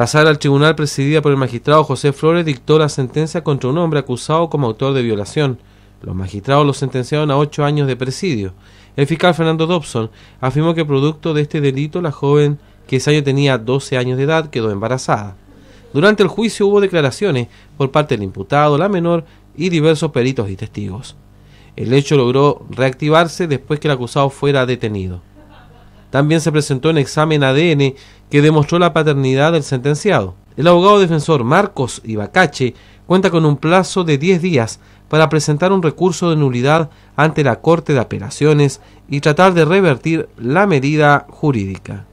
La sala tribunal presidida por el magistrado José Flores dictó la sentencia contra un hombre acusado como autor de violación. Los magistrados lo sentenciaron a ocho años de presidio. El fiscal Fernando Dobson afirmó que producto de este delito la joven que ese año tenía 12 años de edad quedó embarazada. Durante el juicio hubo declaraciones por parte del imputado, la menor y diversos peritos y testigos. El hecho logró reactivarse después que el acusado fuera detenido. También se presentó un examen ADN que demostró la paternidad del sentenciado. El abogado defensor Marcos Ibacache cuenta con un plazo de 10 días para presentar un recurso de nulidad ante la Corte de Apelaciones y tratar de revertir la medida jurídica.